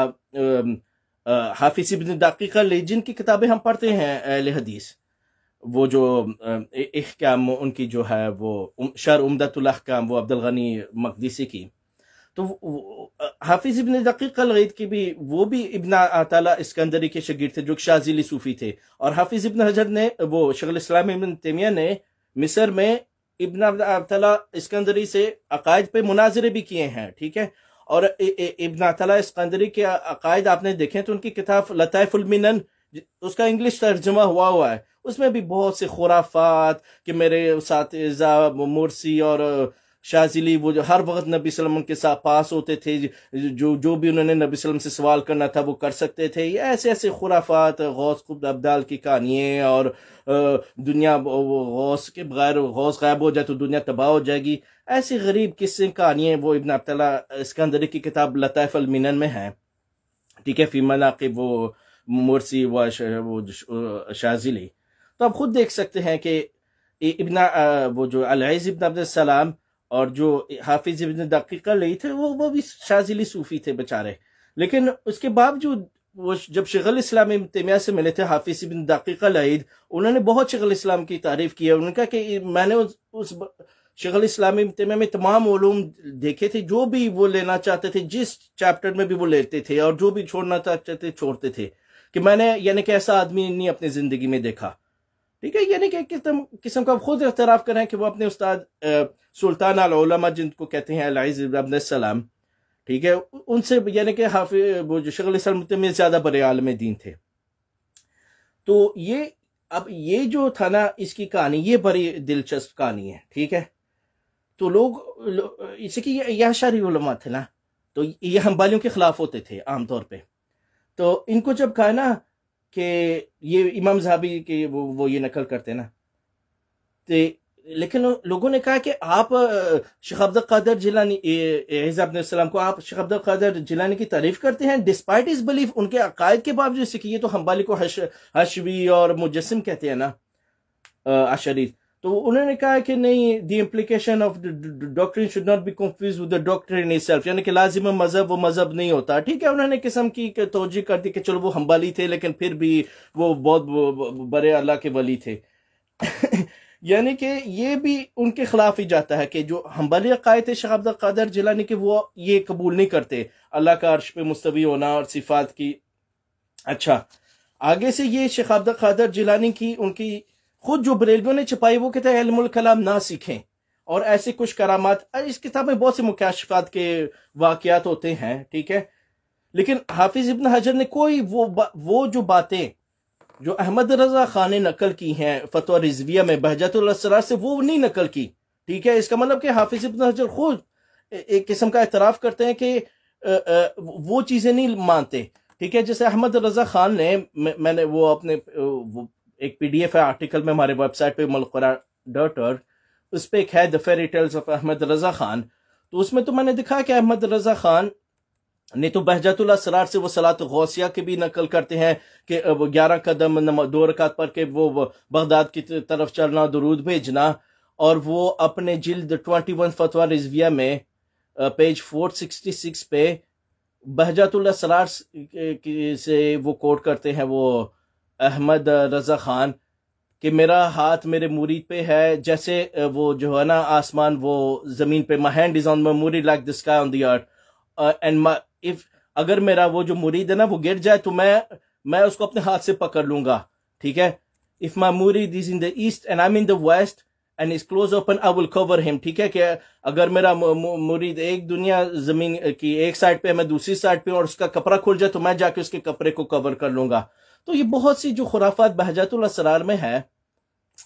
हाफिज इबन दाकीक़ा ले जिनकी किताबें हम पढ़ते हैं अहल हदीस वो जो अहकाम उनकी जो है वो शर उमदतुल्हकाम वो अब्दुल गनी मकदीसी की तो हाफिज इबन दकीक गईद की भी वो भी इबन अताला इसकंदरी के शगीर थे जो शाजिली सूफी थे और हाफिज इबन हजर ने वो शगल इस्लाम इबन तेमिया ने मिसर में इबन अताला इसकंदरी से अकायद पे मुनाजरे भी किए हैं ठीक है और इबन अताला इसकंदरी के अकायद आपने देखे तो उनकी किताब लताफ़ुलमिनन उसका इंग्लिश तर्जमा हुआ हुआ है उसमें भी बहुत से खुराफात कि मेरे साथ मुर्सी और शाहजिली वो जो हर वक्त नबी वसल्लम के साथ पास होते थे जो जो भी उन्होंने नबी वसल्लम से सवाल करना था वो कर सकते थे ये ऐसे ऐसे खुराफात गौस खुद अब्दाल की कहानियाँ और दुनिया गौस के बगैर गौस गायब हो जाए तो दुनिया तबाह हो जाएगी ऐसी गरीब किस्से कहानियाँ वो इबन अब्तला अंदर की किताब लताफ़ अलमिनन में है ठीक है फीमल आके वो मुरसी व वो तो आप खुद देख सकते हैं कि इबना वो जो अलैज़ इबन अब्दुलसलाम और जो हाफिज इबन दकीका लई थे वो वो भी शाजिली सूफी थे बेचारे लेकिन उसके बावजूद वो जब शगल इस्लाम तमिया से मिले थे हाफिज इबन दकीका लईद उन्होंने बहुत शगल इस्लाम की तारीफ की है उन्होंने कहा कि मैंने उस, उस शगल इस्लामी तमिया में तमाम ओलूम देखे थे जो भी वो लेना चाहते थे जिस चैप्टर में भी वो लेते थे और जो भी छोड़ना चाहते थे छोड़ते थे कि मैंने यानी कि ऐसा आदमी नहीं अपनी जिंदगी में देखा ठीक है यानी कि किस्म किस्म का खुद इख्तराफ करें कि वो अपने उस्ताद सुल्तान अलमा जिनको कहते हैं अलाइजाम ठीक है उनसे यानी कि हाफि वो जो शक्ल में ज़्यादा बड़े आलम दीन थे तो ये अब ये जो था ना इसकी कहानी ये बड़ी दिलचस्प कहानी है ठीक है तो लोग लो, इसे की यह शारी थे ना तो ये हम्बालियों के खिलाफ होते थे आमतौर पर तो इनको जब कहा ना कि ये इमाम जहाबी के वो वो ये नकल करते ना तो लेकिन लोगों ने कहा कि आप शेख कदर जिलानी एजाबसम को आप शेख कदर जिलानी की तारीफ करते हैं डिस्पाइट इस बिलीफ उनके अकायद के बावजूद सीखिए तो हम्बाली को हश हशवी और मुजस्म कहते हैं ना अशरीफ तो उन्होंने कहा कि नहीं the implication of doctrine should not be confuse with the doctrine is self यानी कि लाजिम मजहब वो मजहब नहीं होता ठीक है उन्होंने किस्म की तोजी कर दी कि चलो वो हम्बाली थे लेकिन फिर भी वो बहुत बड़े अल्लाह के वली थे यानी कि ये भी उनके खिलाफ ही जाता है कि जो हम्बाली अकायद थे अब्दुल कादर जिलानी के वो ये कबूल नहीं करते अल्लाह का अर्श पे मुस्तवी होना और सिफात की अच्छा आगे से ये शेख कदर कादर जिलानी की उनकी खुद जो बरेलवियों ने छपाई वो कहते हैं कलाम ना सीखें और ऐसे कुछ करामात इस किताब में बहुत से मुकाशफात के वाकयात होते हैं ठीक है लेकिन हाफिज इबन हजर ने कोई वो वो जो बातें जो अहमद रजा खान ने नकल की हैं फतवा रिजविया में बहजतुल्सरा से वो नहीं नकल की ठीक है इसका मतलब कि हाफिज इबन हजर खुद एक किस्म का एतराफ़ करते हैं कि वो चीज़ें नहीं मानते ठीक है जैसे अहमद रजा खान ने मैंने वो अपने एक पीडीएफ है आर्टिकल में हमारे वेबसाइट पे मलकुरा डॉट और उस पर एक है the fairy tales of Ahmad Raza Khan तो उसमें तो मैंने दिखा कि अहमद रज़ा खान ने तो बहजतुल्ला सरार से वो सलात गौसिया की भी नकल करते हैं कि ग्यारह कदम दो रकात पर के वो बगदाद की तरफ चलना दरूद भेजना और वो अपने जिल्द ट्वेंटी वन फतवा रिजविया में पेज फोर सिक्सटी सिक्स पे बहजतुल्ला सरार से वो कोट करते हैं वो अहमद रज़ा ख़ान कि मेरा हाथ मेरे मुरीद पे है जैसे वो जो है ना आसमान वो ज़मीन पे my hand is on my मुरीद like the sky on the earth and if अगर मेरा वो जो मुरीद है ना वो गिर जाए तो मैं मैं उसको अपने हाथ से पकड़ लूंगा ठीक है इफ़ माई मुरीद is in the east and I mean the west and is close open I will cover him ठीक है कि अगर मेरा मुरीद एक दुनिया जमीन की एक साइड पे है मैं दूसरी साइड पे और उसका कपड़ा खुल जाए तो मैं जाके उसके कपड़े को कवर कर लूंगा तो ये बहुत सी जो खुराफात बहजातुलसरार में है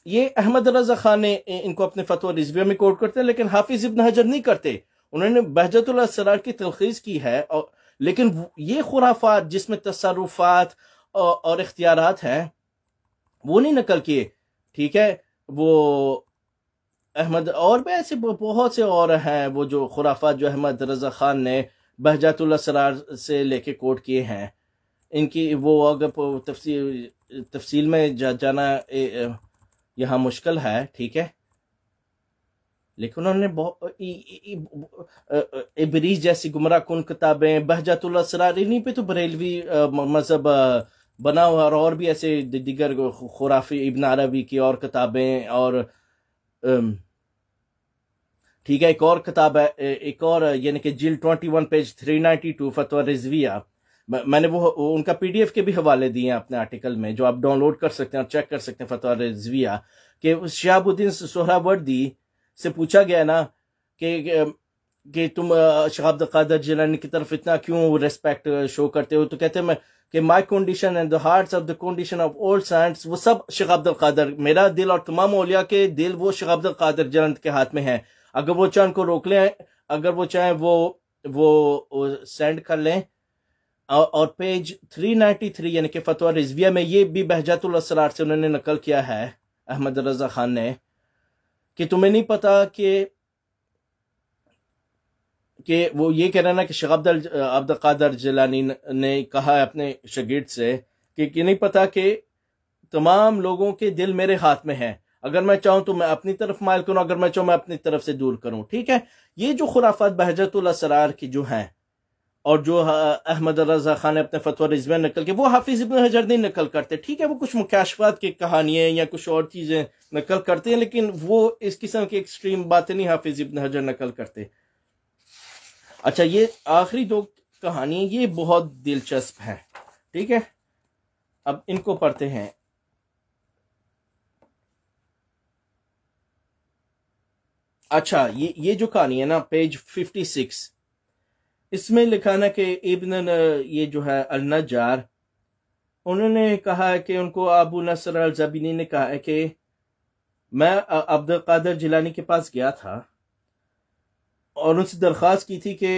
ये अहमद रजा खान ने इनको अपने फतवा रिजविया में कोट करते हैं लेकिन हाफिज इबन हजर नहीं करते उन्होंने बहजतुलसरार की तलखीज की है और लेकिन ये खुराफात जिसमें तसरुफात और, और इख्तियारत हैं वो नहीं नकल किए ठीक है वो अहमद और भी ऐसे बहुत से और हैं वो जो खुराफात जो अहमद रजा खान ने बहजातुल्लासरार से लेके कोट किए हैं इनकी वो अगर तफसील तफसील में जा, जाना यहाँ मुश्किल है ठीक है लेकिन उन्होंने इबरीज जैसी गुमराह कन किताबें बहजातुल्लासरार इन्हीं पे तो बरेलवी मजहब बना हुआ और, और भी ऐसे दिगर खुराफी इबन अरबी की और किताबें और ठीक है एक और किताब है एक और यानी कि जिल twenty one page three ninety two Fatawa Rizvia मैंने वो, वो उनका पीडीएफ के भी हवाले दिए हैं अपने आर्टिकल में जो आप डाउनलोड कर सकते हैं और चेक कर सकते हैं फतवा रिजविया कि शहाबुद्दीन सोहरावर्दी से पूछा गया ना कि कि तुम शेख कादर जिलानी की तरफ इतना क्यों रेस्पेक्ट शो करते हो तो कहते हैं मैं कि my condition and the hearts of the condition of old science वो सब शेख कादर मेरा दिल और तमाम ओलिया के दिल वो शेख कादर जलंत के हाथ में है अगर वो चाहे उनको रोक लें अगर वो चाहे वो, वो सेंड कर लें और, और पेज 393 यानी कि फतवा रिजविया में ये भी बहजातुल से उन्होंने नकल किया है अहमद रजा खान ने कि तुम्हें नहीं पता कि कि वो ये कह रहे ना कि शेख अब्दर जलानी ने कहा है अपने शगीर्द से कि, कि नहीं पता कि तमाम लोगों के दिल मेरे हाथ में हैं अगर मैं चाहूँ तो मैं अपनी तरफ मायल करूं अगर मैं चाहूँ मैं अपनी तरफ से दूर करूं ठीक है ये जो खुराफात बहजतुल की जो हैं और जो अहमद रजा खान ने अपने फतवा रिजवे नकल के वो हाफिज इबन हजर नहीं नकल करते ठीक है वो कुछ मुकाशवाद की कहानियां या कुछ और चीज़ें नकल करते हैं लेकिन वो इस किस्म की एक्सट्रीम बातें नहीं हाफिज इबन हजर नकल करते अच्छा ये आखिरी दो कहानियां ये बहुत दिलचस्प है ठीक है अब इनको पढ़ते हैं अच्छा ये ये जो कहानी है ना पेज फिफ्टी सिक्स इसमें लिखा ना कि इबन ये जो है अलनाजार उन्होंने कहा है कि उनको अबू नसर अल जबीनी ने कहा है कि मैं अब्दुल कादर जिलानी के पास गया था और उनसे दरख्वास्त की थी कि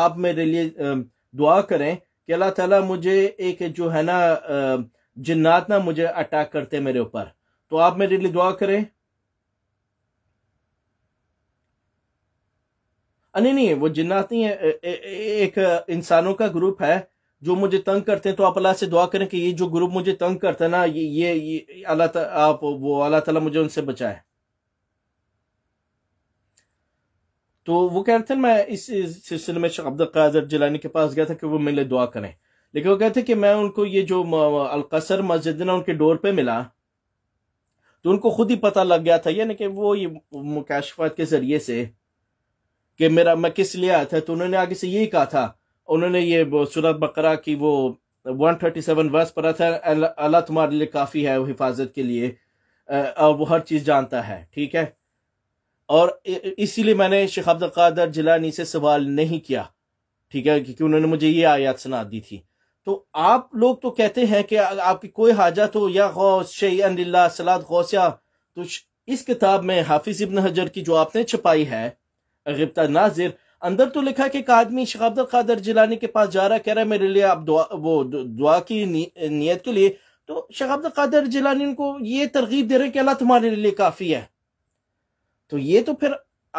आप मेरे लिए दुआ करें कि अल्लाह ताला मुझे एक जो है ना जिन्नात ना मुझे अटैक करते मेरे ऊपर तो आप मेरे लिए दुआ करें नहीं नहीं वो जिन्नाती है एक इंसानों का ग्रुप है जो मुझे तंग करते हैं तो आप अल्लाह से दुआ करें कि ये जो ग्रुप मुझे तंग करता है ना ये ये, ये अल्लाह आप वो अल्लाह ताला मुझे उनसे बचाए तो वो कह रहे थे मैं इस सिलसिले में शब्द अब्दुल कादर जिलानी के पास गया था कि वो मेरे दुआ करें लेकिन वो कहते कि मैं उनको ये जो अलकसर मस्जिद ना उनके डोर पे मिला तो उनको खुद ही पता लग गया था यानी कि वो ये मुकाशफात के जरिए से कि मेरा मैं किस लिए आया था तो उन्होंने आगे से यही कहा था उन्होंने ये सूरत बकरा की वो 137 वर्स पढ़ा था अल्लाह तुम्हारे लिए काफ़ी है हिफाजत के लिए और वो हर चीज़ जानता है ठीक है और इसीलिए मैंने शेख अब्दुल जिलानी से सवाल नहीं किया ठीक है क्योंकि उन्होंने मुझे ये आयात सुना दी थी तो आप लोग तो कहते हैं कि आपकी कोई हाजत हो या गौस शैन सलाद गौसिया तो इस किताब में हाफिज इबन हजर की जो आपने छपाई है गिप्ता नाजिर अंदर तो लिखा कि एक आदमी शकाब्द कादर जिलानी के पास जा रहा कह रहा है मेरे लिए आप दुआ वो दुआ की नी, नीयत के लिए तो शकाब्द कादर जिलानी उनको ये तरगीब दे रहे हैं कि अल्लाह तुम्हारे लिए काफ़ी है तो ये तो फिर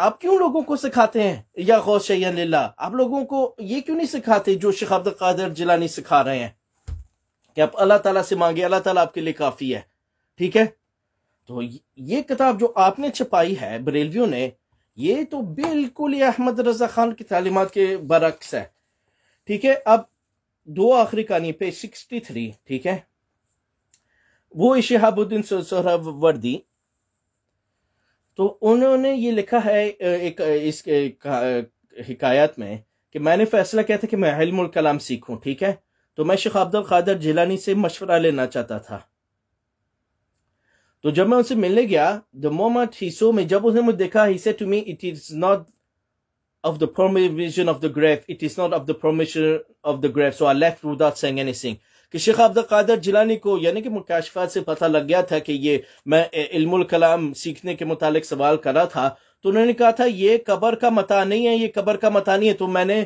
आप क्यों लोगों को सिखाते हैं या गौश आप लोगों को ये क्यों नहीं सिखाते जो शेख अब्दुल कादर जिलानी सिखा रहे हैं कि आप अल्लाह तला से मांगे अल्लाह तला आपके लिए काफ़ी है ठीक है तो ये किताब जो आपने छपाई है बरेलवियों ने ये तो बिल्कुल ही अहमद रजा खान की तालीमत के बरक्स है ठीक है अब दो आखिरी कहानी पे सिक्सटी थ्री ठीक है वो शहाबुद्दीन सोहरावर्दी तो उन्होंने ये लिखा है एक इस हिकायत में कि मैंने फैसला किया था कि मैं हिलमुल कलाम सीखूं ठीक है तो मैं शेख अब्दुल कादर जिलानी से मशवरा लेना चाहता था तो जब मैं उनसे मिलने गया द मोमेंट ही सो में जब उसने मुझे देखा ही said to me it is not of the permission of the grave. It is not of the permission of the grave. So I left without saying anything कि शेख अब्दुल कादर जिलानी को यानी कि मुकाशफा से पता लग गया था कि ये मैं इल्मुल कलाम सीखने के मुतालिक सवाल कर रहा था तो उन्होंने कहा था ये कबर का मता नहीं है ये कबर का मता नहीं है तो मैंने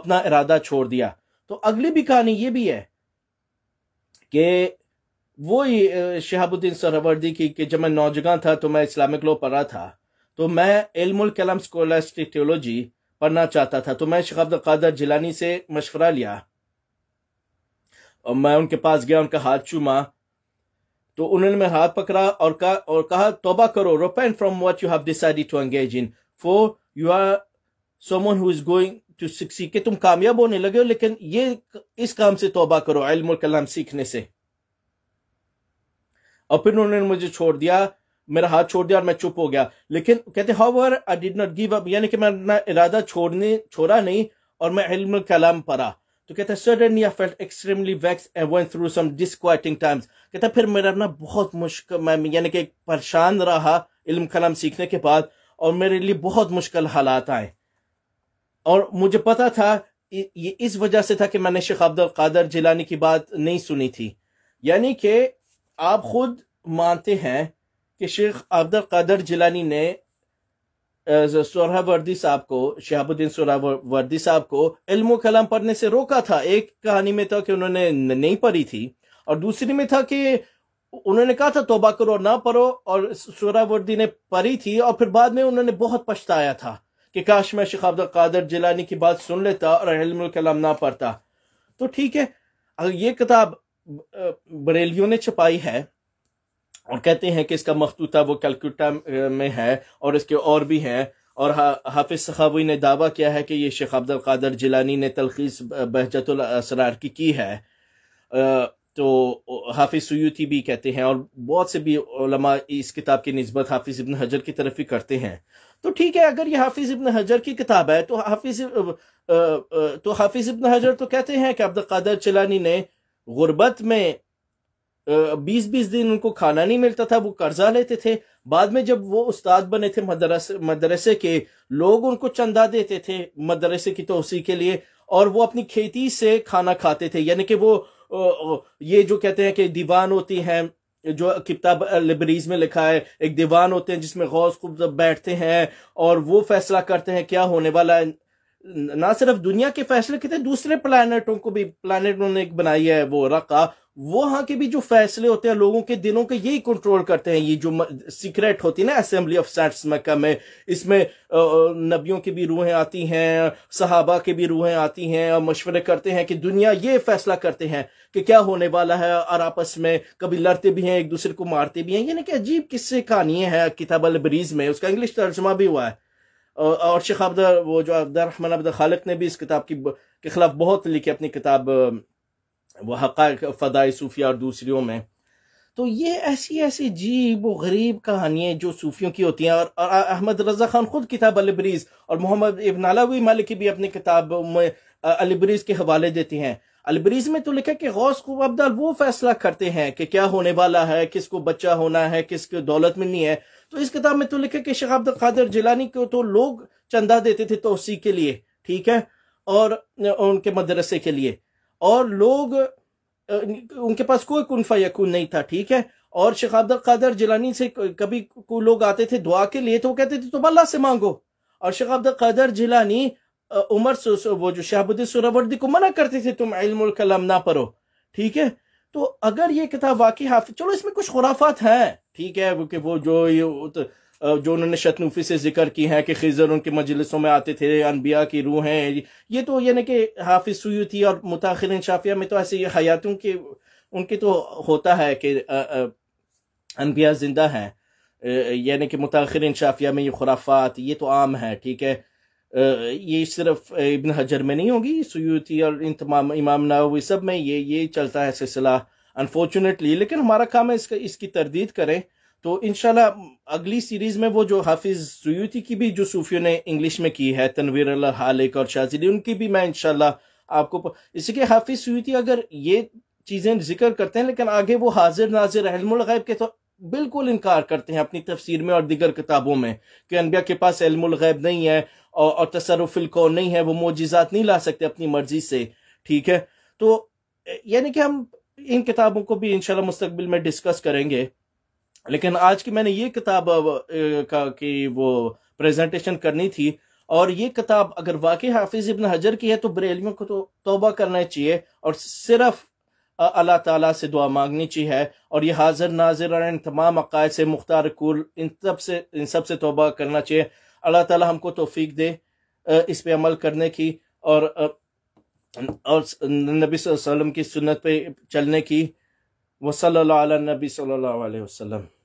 अपना इरादा छोड़ दिया तो अगली भी कहानी ये भी है कि वो शहाबुद्दीन सरवर्दी की कि जब मैं नौजवान था तो मैं इस्लामिक लॉ पढ़ा था तो मैं इल्मुल कलम स्कॉलास्टिक थियोलॉजी पढ़ना चाहता था तो मैं शेख अब्दुल कादर जिलानी से मशवरा लिया और मैं उनके पास गया उनका हाथ चूमा तो उन्होंने मेरा हाथ पकड़ा और कहा और कहा तोबा करो repent from what you have decided to engage in for you are someone who is going to succeed के तुम कामयाब होने लगे हो लेकिन ये इस काम से तोबा करो इल्म कलाम सीखने से और फिर उन्होंने मुझे छोड़ दिया मेरा हाथ छोड़ दिया और मैं चुप हो गया लेकिन कहते how however I did not give up यानी कि मैं अपना इरादा छोड़ने छोड़ा नहीं और मैं इल्म कलाम पढ़ा तो कहते हैं suddenly I felt extremely vexed and went through some disquieting times कहता फिर मेरा ना बहुत मुश्किल मैं यानी कि परेशान रहा इल्म कलाम सीखने के बाद और मेरे लिए बहुत मुश्किल हालात आए और मुझे पता था ये इस वजह से था कि मैंने शेख अब्दुल कादर जिलानी की बात नहीं सुनी थी यानी कि आप खुद मानते हैं कि शेख अब्दुल कदर जिलानी ने सोहरावर्दी साहब को शहाबुद्दीन सोहरावर्दी साहब को इल्म कलाम पढ़ने से रोका था एक कहानी में था कि उन्होंने नहीं पढ़ी थी और दूसरी में था कि उन्होंने कहा था तोबा करो ना पढ़ो और सोहरावर्दी ने पढ़ी थी और फिर बाद में उन्होंने बहुत पछताया था कि काश मैं शेख अब्दुल कादर जिलानी की बात सुन लेता और इल्म कलाम ना पढ़ता तो ठीक है अगर ये किताब बरेलियों ने छपाई है और कहते हैं कि इसका मखतूता वो कलकुटा में है और इसके और भी हैं और हा, हाफिज सखावी ने दावा किया है कि ये शेख अब्दुल कादर जिलानी ने तलखीस बहजतुल असरार की की है तो हाफिज सयूती भी कहते हैं और बहुत से भी इस किताब की नस्बत हाफिज इबन हजर की तरफ ही करते हैं तो ठीक है अगर ये हाफिज इबन हजर की किताब है तो हाफिज तो हाफिज इबन हजर तो कहते हैं कि अब्दुल कादर चिलानी ने गुर्बत में बीस बीस दिन उनको खाना नहीं मिलता था वो कर्जा लेते थे बाद में जब वो उस्ताद बने थे मदरसे मदरसे के लोग उनको चंदा देते थे मदरसे की तोसी के लिए और वो अपनी खेती से खाना खाते थे यानी कि वो ये जो कहते हैं कि दीवान होती हैं जो किताब लिबरीज में लिखा है एक दीवान होते हैं जिसमें गौस खूब बैठते हैं और वो फैसला करते हैं क्या होने वाला है ना सिर्फ दुनिया के फैसले कितने दूसरे प्लानटों को भी प्लानटों ने बनाई है वो रखा वो वहां के भी जो फैसले होते हैं लोगों के दिलों के यही कंट्रोल करते हैं ये जो सीक्रेट होती है ना असेंबली ऑफ सेंट्स मक्का में इसमें नबियों की भी रूहें आती हैं सहाबा के भी रूहें आती हैं और मशवरे करते हैं कि दुनिया ये फैसला करते हैं कि क्या होने वाला है और आपस में कभी लड़ते भी हैं एक दूसरे को मारते भी हैं यानी कि अजीब किस्से कहानी है किताब अलबरीज में उसका इंग्लिश तर्जमा भी हुआ है और शेख अब्द वो जो अब्दुलरहमान अब्द खालिक ने भी इस किताब की के खिलाफ बहुत लिखी अपनी किताब वो हक़ फ़दाई सूफिया और दूसरियों में तो ये ऐसी ऐसी जीब गरीब कहानियाँ जो सूफियों की होती हैं और, और अहमद रजा खान खुद किताब अलब्रीज और मोहम्मद इबन मालिक मालिकी भी अपनी किताब में अलब्रीज के हवाले देती हैं अलब्रीज में तो लिखा कि गौस को अब्दाल वो फैसला करते हैं कि क्या होने वाला है किसको बच्चा होना है किसको दौलत मिलनी है तो इस किताब में तो लिखे कि शेख अब्दुल कादिर जिलानी को तो लोग चंदा देते थे तोसी के लिए ठीक है और उनके मदरसे के लिए और लोग उनके पास कोई कुनफा यकून नहीं था ठीक है और शेख अब्दुल कादर जिलानी से कभी को लोग आते थे दुआ के लिए तो वो कहते थे तुम अल्लाह से मांगो और शेख अब्दुल कादर जिलानी उमर वो जो शहाबुद्दीन सुरावर्दी को मना करते थे तुम इल्म कलाम ना पढ़ो ठीक है तो अगर ये किताब वाकई हाफ चलो इसमें कुछ खुराफात हैं ठीक है क्योंकि वो जो ये तो, जो उन्होंने शतनूफी से जिक्र की है कि खिजर उनके मजलिसों में आते थे अनबिया की रूह हैं ये तो यानी कि हाफिज थी और मुताखिर शाफिया में तो ऐसे ये हयातों के उनके तो होता है कि अनबिया जिंदा हैं यानी कि मुताखिर शाफिया में ये खुराफात ये तो आम है ठीक है ये सिर्फ इबन हजर में नहीं होगी सयूती और इन तमाम इमाम नावी सब में ये ये चलता है सिलसिला अनफॉर्चुनेटली लेकिन हमारा काम है इसका इसकी तरदीद करें तो इन अगली सीरीज़ में वो जो हाफिज़ सयूती की भी जो सूफियों ने इंग्लिश में की है तनवीर हालिक और शाजिली उनकी भी मैं इन आपको इसी के हाफिज़ सयूती अगर ये चीज़ें जिक्र करते हैं लेकिन आगे वो हाजिर नाजिर अहमुलैब के तो बिल्कुल इनकार करते हैं अपनी तफसीर में और दीगर किताबों में कि अनबिया के पास इल्मगैब नहीं है और, और तसरफिल कौन नहीं है वो मोजिज़ात नहीं ला सकते अपनी मर्जी से ठीक है तो यानी कि हम इन किताबों को भी इनशाला मुस्तबिल में डिस्कस करेंगे लेकिन आज की मैंने ये किताब का कि वो प्रेजेंटेशन करनी थी और ये किताब अगर वाकई हाफिज इबन हजर की है तो बरेलियों को तो तोबा करना चाहिए और सिर्फ अल्लाह ताला से दुआ मांगनी चाहिए और ये हाजिर नाजिर इन तमाम अकायद से मुख्तार कुल इन सब से इन सब से तोबा करना चाहिए अल्लाह ताला हमको तोफीक दे इस पे अमल करने की और और नबी सल्लल्लाहु अलैहि वसल्लम की सुन्नत पे चलने की वसल्लल्लाहु वसल नबी सल्लल्लाहु अलैहि वसल्लम